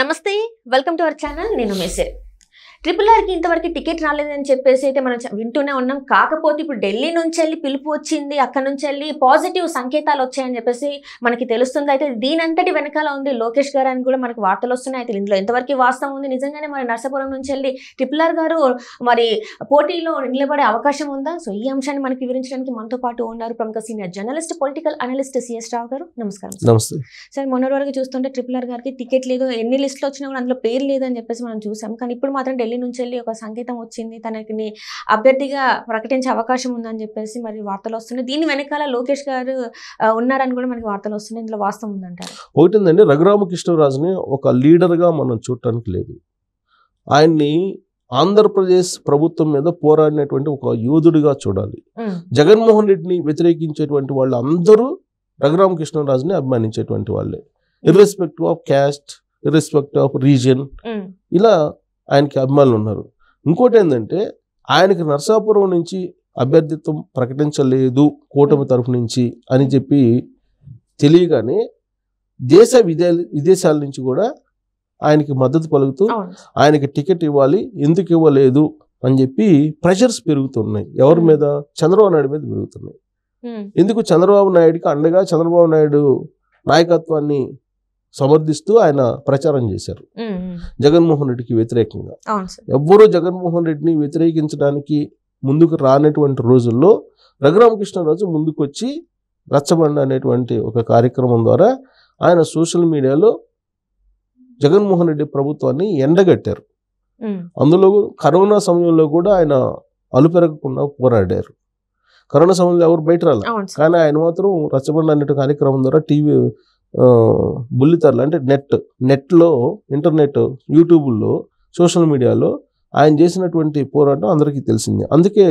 నమస్తే welcome to our channel నేను message triple ఆర్కి ఇంతవరకు టికెట్ రాలేదని చెప్పేసి అయితే మనం వింటూనే ఉన్నాం కాకపోతే ఇప్పుడు ఢిల్లీ నుంచి వెళ్ళి పిలుపు వచ్చింది అక్కడ నుంచి వెళ్ళి పాజిటివ్ సంకేతాలు వచ్చాయని చెప్పేసి మనకి తెలుస్తుంది అయితే దీనంతటి వెనకాల ఉంది లోకేష్ గారు అని కూడా మనకు వార్తలు వస్తున్నాయి అయితే ఇందులో ఎంతవరకు వాస్తవం ఉంది నిజంగానే మరి నర్సాపురం నుంచి వెళ్ళి ట్రిపుల్ ఆర్ గారు మరి పోటీలో నిలబడే అవకాశం ఉందా సో ఈ అంశాన్ని మనకి వివరించడానికి మనతో పాటు ఉన్నారు ప్రముఖ senior journalist political analyst C S Rao గారు నమస్కారం సార్ మొన్నటి వరకు చూస్తుంటే ట్రిపుల్ ఆర్ గారికి టికెట్ లేదు ఎన్ని లిస్టులు వచ్చినా కూడా అందులో పేరు లేదని చెప్పేసి మనం చూసాం కానీ ఇప్పుడు మాత్రం ఢిల్లీ నుంచి వెళ్ళి ఒక సంకేతం వచ్చింది తనకి అభ్యర్థిగా ప్రకటించే అవకాశం ఉందని చెప్పేసి మరి వార్తలు వస్తున్నాయి దీని వెనకాల లోకేష్ గారు ఉన్నారని కూడా మనకి వార్తలు వస్తున్నాయి ఇందులో వాస్తవం ఉందంటారు ఒకటిందండి రఘురామకృష్ణరాజుని ఒక లీడర్గా మనం చూడటానికి లేదు ఆయన్ని ఆంధ్రప్రదేశ్ ప్రభుత్వం మీద పోరాడినటువంటి ఒక యోధుడిగా చూడాలి జగన్మోహన్ రెడ్డిని వ్యతిరేకించేటువంటి వాళ్ళు అందరూ రఘురామకృష్ణరాజుని అభిమానించేటువంటి వాళ్ళే irrespect of caste irrespect of region ఇలా ఆయనకి అభిమానులు ఉన్నారు ఇంకోటి ఏంటంటే ఆయనకి నర్సాపురం నుంచి అభ్యర్థిత్వం ప్రకటించలేదు కూటమి తరఫు నుంచి అని చెప్పి తెలియగానే దేశ విదే విదేశాల నుంచి కూడా ఆయనకి మద్దతు పలుకుతూ ఆయనకి టికెట్ ఇవ్వాలి ఎందుకు ఇవ్వలేదు అని చెప్పి ప్రెషర్స్ పెరుగుతున్నాయి ఎవరి మీద చంద్రబాబు నాయుడు మీద పెరుగుతున్నాయి ఎందుకు చంద్రబాబు నాయుడికి అండగా చంద్రబాబు నాయుడు నాయకత్వాన్ని సమర్థిస్తూ ఆయన ప్రచారం చేశారు జగన్మోహన్ రెడ్డికి వ్యతిరేకంగా ఎవ్వరూ జగన్మోహన్ రెడ్డిని వ్యతిరేకించడానికి ముందుకు రానటువంటి రోజుల్లో రఘురామకృష్ణరాజు ముందుకు వచ్చి రచ్చబండ అనేటువంటి ఒక కార్యక్రమం ద్వారా ఆయన సోషల్ మీడియాలో జగన్మోహన్ రెడ్డి ప్రభుత్వాన్ని ఎండగట్టారు అందులో కరోనా సమయంలో కూడా ఆయన అలుపెరగకుండా పోరాడారు కరోనా సమయంలో ఎవరు బయట రాలేదు కానీ ఆయన మాత్రం రచ్చబండ అనే కార్యక్రమం ద్వారా టీవీ బుల్లితెరలు అంటే నెట్ నెట్లో ఇంటర్నెట్ యూట్యూబ్లో సోషల్ మీడియాలో ఆయన చేసినటువంటి పోరాటం అందరికీ తెలిసింది అందుకే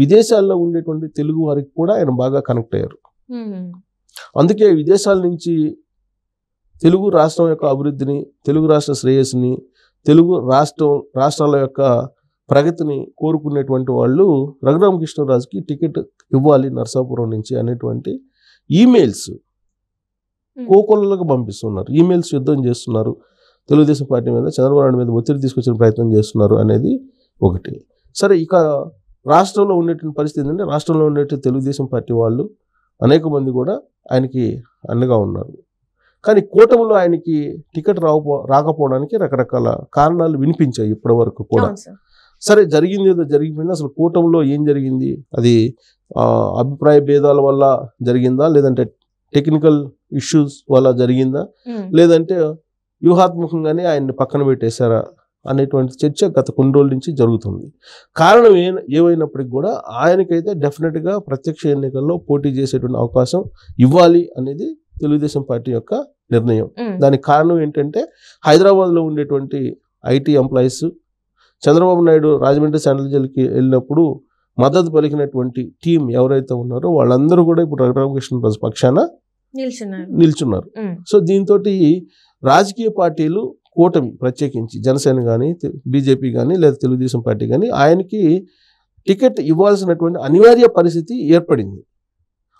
విదేశాల్లో ఉండేటువంటి తెలుగు వారికి కూడా ఆయన బాగా కనెక్ట్ అయ్యారు అందుకే విదేశాల నుంచి తెలుగు రాష్ట్రం యొక్క అభివృద్ధిని తెలుగు రాష్ట్ర శ్రేయస్సుని తెలుగు రాష్ట్రం రాష్ట్రాల యొక్క ప్రగతిని కోరుకునేటువంటి వాళ్ళు రఘురామకృష్ణరాజుకి టికెట్ ఇవ్వాలి నర్సాపురం నుంచి అనేటువంటి ఈమెయిల్స్ కోకొల్లలకు పంపిస్తున్నారు ఈమెయిల్స్ యుద్ధం చేస్తున్నారు తెలుగుదేశం పార్టీ మీద చంద్రబాబు నాయుడు మీద ఒత్తిడి తీసుకొచ్చిన ప్రయత్నం చేస్తున్నారు అనేది ఒకటి సరే ఇక రాష్ట్రంలో ఉండేటువంటి పరిస్థితి ఏంటంటే రాష్ట్రంలో ఉండేటువంటి తెలుగుదేశం పార్టీ వాళ్ళు అనేక మంది కూడా ఆయనకి అండగా ఉన్నారు కానీ కూటమిలో ఆయనకి టికెట్ రాకపో రాకపోవడానికి రకరకాల కారణాలు వినిపించాయి ఇప్పటి వరకు కూడా సరే జరిగింది ఏదో జరిగిపోయింది అసలు కూటమిలో ఏం జరిగింది అది అభిప్రాయ భేదాల వల్ల జరిగిందా లేదంటే టెక్నికల్ ఇష్యూస్ వల్ల జరిగిందా లేదంటే వ్యూహాత్మకంగానే ఆయన్ని పక్కన పెట్టేశారా అనేటువంటి చర్చ గత కొన్ని రోజుల నుంచి జరుగుతుంది కారణం ఏ ఏవైనప్పటికీ కూడా ఆయనకైతే డెఫినెట్గా ప్రత్యక్ష ఎన్నికల్లో పోటీ చేసేటువంటి అవకాశం ఇవ్వాలి అనేది తెలుగుదేశం పార్టీ యొక్క నిర్ణయం దానికి కారణం ఏంటంటే హైదరాబాద్లో ఉండేటువంటి IT employees Chandrababu Naidu Rajahmundry central జైలుకి వెళ్ళినప్పుడు మద్దతు పలికినటువంటి టీం ఎవరైతే ఉన్నారో వాళ్ళందరూ కూడా ఇప్పుడు రఘురామకృష్ణ పక్షాన నిల్చున్నారు సో దీంతో రాజకీయ పార్టీలు కూటమి ప్రత్యేకించి జనసేన కానీ బీజేపీ కానీ లేదా తెలుగుదేశం పార్టీ కానీ ఆయనకి టికెట్ ఇవ్వాల్సినటువంటి అనివార్య పరిస్థితి ఏర్పడింది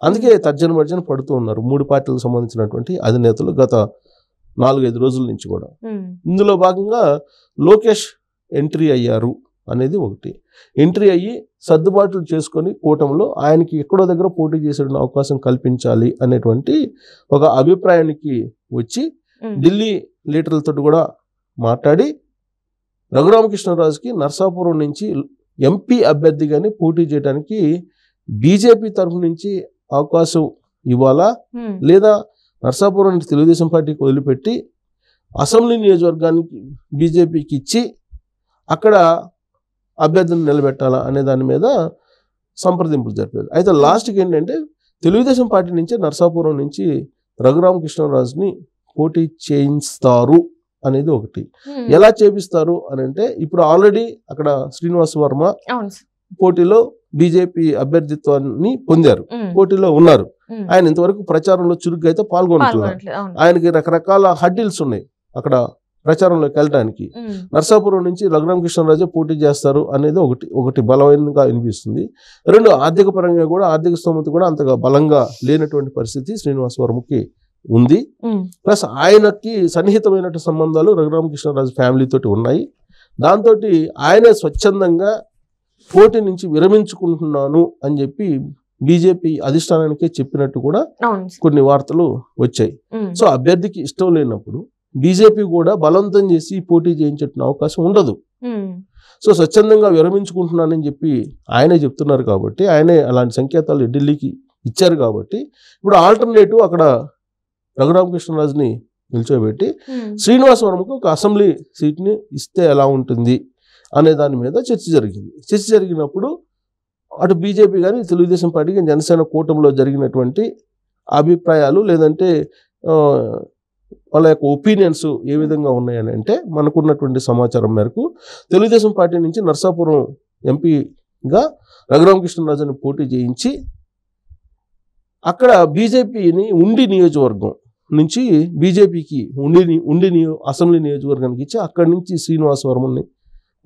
అందుకే తర్జన భర్జన పడుతూ ఉన్నారు మూడు పార్టీలకు సంబంధించినటువంటి అధినేతలు గత నాలుగైదు రోజుల నుంచి కూడా ఇందులో భాగంగా లోకేష్ ఎంట్రీ అయ్యారు అనేది ఒకటి ఎంట్రీ అయ్యి సర్దుబాట్లు చేసుకొని కూటమిలో ఆయనకి ఎక్కడో దగ్గర పోటీ చేసే అవకాశం కల్పించాలి అనేటువంటి ఒక అభిప్రాయానికి వచ్చి ఢిల్లీ లీడర్లతో కూడా మాట్లాడి రఘురామకృష్ణరాజుకి నర్సాపురం నుంచి ఎంపీ అభ్యర్థిగానే పోటీ చేయడానికి బీజేపీ తరఫు నుంచి అవకాశం ఇవ్వాలా లేదా నర్సాపురం నుంచి తెలుగుదేశం పార్టీకి వదిలిపెట్టి అసెంబ్లీ నియోజకవర్గానికి బీజేపీకి ఇచ్చి అక్కడ అభ్యర్థిని నిలబెట్టాలా అనే దాని మీద సంప్రదింపులు జరిపేది అయితే లాస్ట్కి ఏంటంటే తెలుగుదేశం పార్టీ నుంచి నర్సాపురం నుంచి కృష్ణరాజుని పోటీ చేయిస్తారు అనేది ఒకటి ఎలా చేపిస్తారు అని అంటే ఇప్పుడు ఆల్రెడీ అక్కడ శ్రీనివాస్ వర్మ పోటీలో బీజేపీ అభ్యర్థిత్వాన్ని పొందారు పోటీలో ఉన్నారు ఆయన ఇంతవరకు ప్రచారంలో చురుగ్గా అయితే పాల్గొంటున్నారు ఆయనకి రకరకాల హడ్డిల్స్ ఉన్నాయి అక్కడ ప్రచారంలోకి వెళ్ళడానికి నర్సాపురం నుంచి లగ్నం కృష్ణరాజు పోటీ చేస్తారు అనేది ఒకటి ఒకటి బలమైనగా అనిపిస్తుంది రెండు ఆర్థిక పరంగా కూడా ఆర్థిక స్థోమత కూడా అంతగా బలంగా లేనటువంటి పరిస్థితి శ్రీనివాస వర్మకి ఉంది ప్లస్ ఆయనకి సన్నిహితమైన సంబంధాలు రఘురామకృష్ణరాజు ఫ్యామిలీతోటి ఉన్నాయి దాంతో ఆయనే స్వచ్ఛందంగా పోటీ నుంచి విరమించుకుంటున్నాను అని చెప్పి బీజేపీ అధిష్టానానికే చెప్పినట్టు కూడా కొన్ని వార్తలు వచ్చాయి సో అభ్యర్థికి ఇష్టం లేనప్పుడు బీజేపీ కూడా బలవంతం చేసి పోటీ చేయించట్టిన అవకాశం ఉండదు సో స్వచ్ఛందంగా విరమించుకుంటున్నానని చెప్పి ఆయనే చెప్తున్నారు కాబట్టి ఆయనే అలాంటి సంకేతాలు ఢిల్లీకి ఇచ్చారు కాబట్టి ఇప్పుడు ఆల్టర్నేటివ్ అక్కడ రఘురామకృష్ణరాజుని నిల్చోబెట్టి శ్రీనివాస్ వర్మకు ఒక అసెంబ్లీ సీట్ని ఇస్తే ఎలా ఉంటుంది అనే దాని మీద చర్చ జరిగింది చర్చ జరిగినప్పుడు అటు బీజేపీ కానీ తెలుగుదేశం పార్టీ కానీ జనసేన కూటమిలో జరిగినటువంటి అభిప్రాయాలు లేదంటే వాళ్ళ యొక్క ఒపీనియన్స్ ఏ విధంగా ఉన్నాయని అంటే మనకున్నటువంటి సమాచారం మేరకు తెలుగుదేశం పార్టీ నుంచి నర్సాపురం ఎంపీగా రఘురామకృష్ణరాజుని పోటీ చేయించి అక్కడ బీజేపీని ఉండి నియోజకవర్గం నుంచి బీజేపీకి ఉండి ఉండి నియో అసెంబ్లీ నియోజకవర్గానికి ఇచ్చి అక్కడి నుంచి శ్రీనివాస వర్మని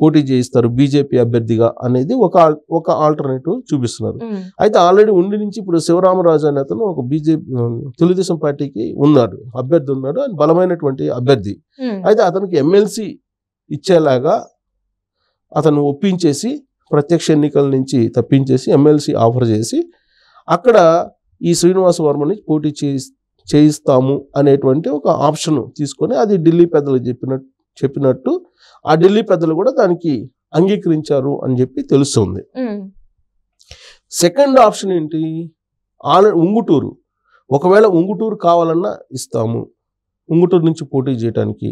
పోటీ చేయిస్తారు బీజేపీ అభ్యర్థిగా అనేది ఒక ఒక ఆల్టర్నేటివ్ చూపిస్తున్నారు అయితే ఆల్రెడీ ఉండి నుంచి ఇప్పుడు శివరామరాజు అనే అతను ఒక బీజేపీ తెలుగుదేశం పార్టీకి ఉన్నాడు అభ్యర్థి ఉన్నాడు అని బలమైనటువంటి అభ్యర్థి అయితే అతనికి ఎమ్మెల్సీ ఇచ్చేలాగా అతను ఒప్పించేసి ప్రత్యక్ష ఎన్నికల నుంచి తప్పించేసి ఎమ్మెల్సీ ఆఫర్ చేసి అక్కడ ఈ శ్రీనివాస వర్మని పోటీ చేయిస్తాము అనేటువంటి ఒక ఆప్షన్ తీసుకొని అది ఢిల్లీ పెద్దలు చెప్పినట్టు చెప్పినట్టు ఆ ఢిల్లీ పెద్దలు కూడా దానికి అంగీకరించారు అని చెప్పి తెలుస్తుంది సెకండ్ ఆప్షన్ ఏంటి ఆల ఉంగుటూరు ఒకవేళ ఉంగుటూరు కావాలన్నా ఇస్తాము ఉంగుటూరు నుంచి పోటీ చేయడానికి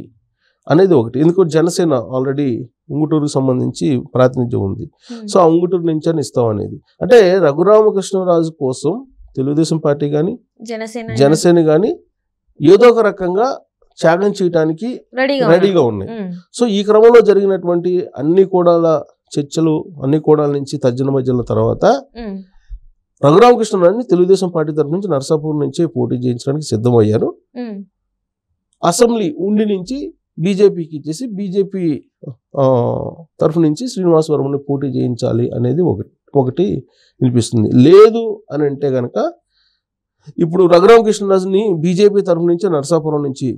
అనేది ఒకటి ఎందుకంటే జనసేన ఆల్రెడీ ఉంగుటూరుకు సంబంధించి ప్రాతినిధ్యం ఉంది సో ఆ ఉంగుటూరు నుంచి అని ఇస్తాం అనేది అంటే రఘురామకృష్ణరాజు కోసం తెలుగుదేశం పార్టీ కానీ జనసేన జనసేన కానీ ఏదో ఒక రకంగా త్యాగం చేయడానికి రెడీగా ఉన్నాయి సో ఈ క్రమంలో జరిగినటువంటి అన్ని కూడాల చర్చలు అన్ని కూడాల నుంచి తర్జన మధ్యల తర్వాత రఘురామకృష్ణరావుని తెలుగుదేశం పార్టీ తరఫు నుంచి నర్సాపూర్ నుంచే పోటీ చేయించడానికి సిద్ధమయ్యారు అసెంబ్లీ ఉండి నుంచి బీజేపీకి ఇచ్చేసి బీజేపీ తరఫు నుంచి శ్రీనివాసవరముని పోటీ చేయించాలి అనేది ఒకటి ఒకటి వినిపిస్తుంది లేదు అని అంటే కనుక ఇప్పుడు రఘురామకృష్ణరాజుని బీజేపీ తరఫు నుంచి నర్సాపురం నుంచి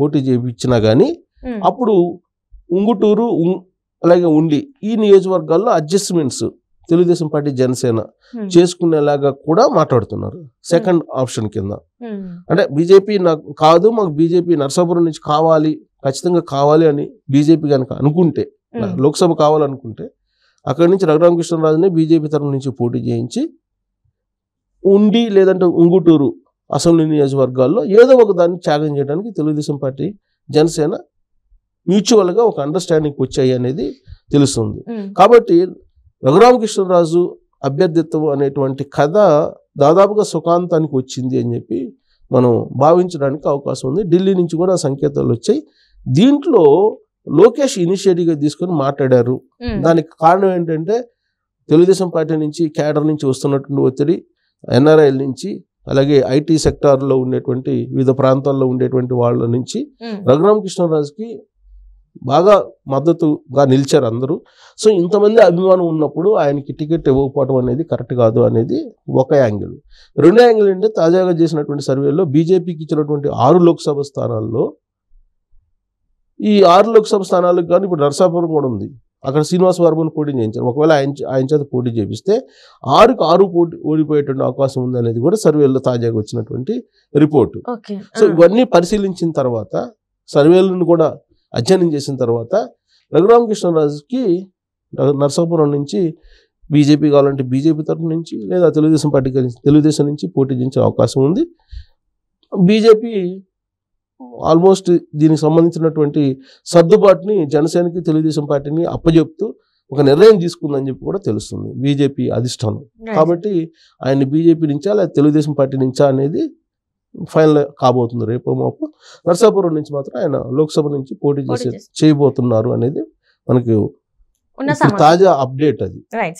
పోటీ చేయించినా కానీ అప్పుడు ఉంగుటూరు అలాగే ఉండి ఈ నియోజకవర్గాల్లో అడ్జస్ట్మెంట్స్ తెలుగుదేశం పార్టీ జనసేన చేసుకునేలాగా కూడా మాట్లాడుతున్నారు సెకండ్ ఆప్షన్ కింద అంటే బీజేపీ నాకు కాదు మాకు బీజేపీ నర్సాపురం నుంచి కావాలి ఖచ్చితంగా కావాలి అని బీజేపీ కనుక అనుకుంటే లోక్సభ కావాలనుకుంటే అక్కడి నుంచి రఘురామకృష్ణరాజునే బీజేపీ తరఫు నుంచి పోటీ చేయించి ఉండి లేదంటే ఉంగుటూరు అసెంబ్లీ నియోజకవర్గాల్లో ఏదో ఒక దాన్ని త్యాగం చేయడానికి తెలుగుదేశం పార్టీ జనసేన మ్యూచువల్గా ఒక అండర్స్టాండింగ్కి వచ్చాయి అనేది తెలుస్తుంది కాబట్టి రఘురామకృష్ణరాజు అభ్యర్థిత్వం అనేటువంటి కథ దాదాపుగా సుఖాంతానికి వచ్చింది అని చెప్పి మనం భావించడానికి అవకాశం ఉంది ఢిల్లీ నుంచి కూడా సంకేతాలు వచ్చాయి దీంట్లో లోకేష్ ఇనిషియేటివ్గా తీసుకొని మాట్లాడారు దానికి కారణం ఏంటంటే తెలుగుదేశం పార్టీ నుంచి కేడర్ నుంచి వస్తున్నటువంటి ఒత్తిడి ఎన్ఆర్ఐల నుంచి అలాగే ఐటీ సెక్టార్లో ఉండేటువంటి వివిధ ప్రాంతాల్లో ఉండేటువంటి వాళ్ళ నుంచి రఘురామ బాగా మద్దతుగా నిలిచారు అందరూ సో ఇంతమంది అభిమానం ఉన్నప్పుడు ఆయనకి టికెట్ ఇవ్వకపోవడం అనేది కరెక్ట్ కాదు అనేది ఒక యాంగిల్ రెండో యాంగిల్ అంటే తాజాగా చేసినటువంటి సర్వేలో బీజేపీకి ఇచ్చినటువంటి ఆరు లోక్సభ స్థానాల్లో ఈ ఆరు లోక్సభ స్థానాలకు కానీ ఇప్పుడు నర్సాపురం కూడా ఉంది అక్కడ శ్రీనివాస్ వర్మను పోటీ చేయించారు ఒకవేళ ఆయన ఆయన చేత పోటీ చేపిస్తే ఆరుకు ఆరు పోటీ ఓడిపోయేటువంటి అవకాశం ఉందనేది కూడా సర్వేలో తాజాగా వచ్చినటువంటి రిపోర్టు సో ఇవన్నీ పరిశీలించిన తర్వాత సర్వేలను కూడా అధ్యయనం చేసిన తర్వాత రఘురామకృష్ణరాజుకి నర్సాపురం నుంచి బీజేపీ కావాలంటే బీజేపీ తరఫు నుంచి లేదా తెలుగుదేశం పార్టీ తెలుగుదేశం నుంచి పోటీ చేయించే అవకాశం ఉంది బీజేపీ ఆల్మోస్ట్ దీనికి సంబంధించినటువంటి సర్దుబాటుని జనసేనకి తెలుగుదేశం పార్టీని అప్పజెప్తూ ఒక నిర్ణయం తీసుకుందని చెప్పి కూడా తెలుస్తుంది బీజేపీ అధిష్టానం కాబట్టి ఆయన బీజేపీ నుంచా లేదా తెలుగుదేశం పార్టీ నుంచా అనేది ఫైనల్ కాబోతుంది రేపు మాపు నర్సాపురం నుంచి మాత్రం ఆయన లోక్సభ నుంచి పోటీ చేసే చేయబోతున్నారు అనేది మనకి తాజా అప్డేట్ అది